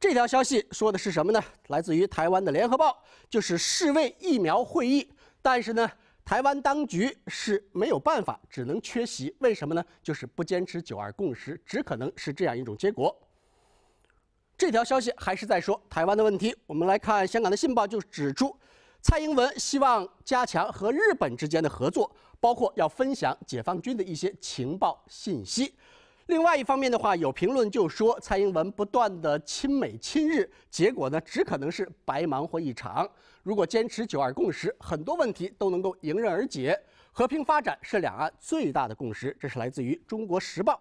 这条消息说的是什么呢？来自于台湾的《联合报》，就是世卫疫苗会议，但是呢，台湾当局是没有办法，只能缺席。为什么呢？就是不坚持“九二共识”，只可能是这样一种结果。这条消息还是在说台湾的问题。我们来看香港的《信报》就指出，蔡英文希望加强和日本之间的合作，包括要分享解放军的一些情报信息。另外一方面的话，有评论就说蔡英文不断的亲美亲日，结果呢，只可能是白忙活一场。如果坚持九二共识，很多问题都能够迎刃而解。和平发展是两岸最大的共识，这是来自于《中国时报》。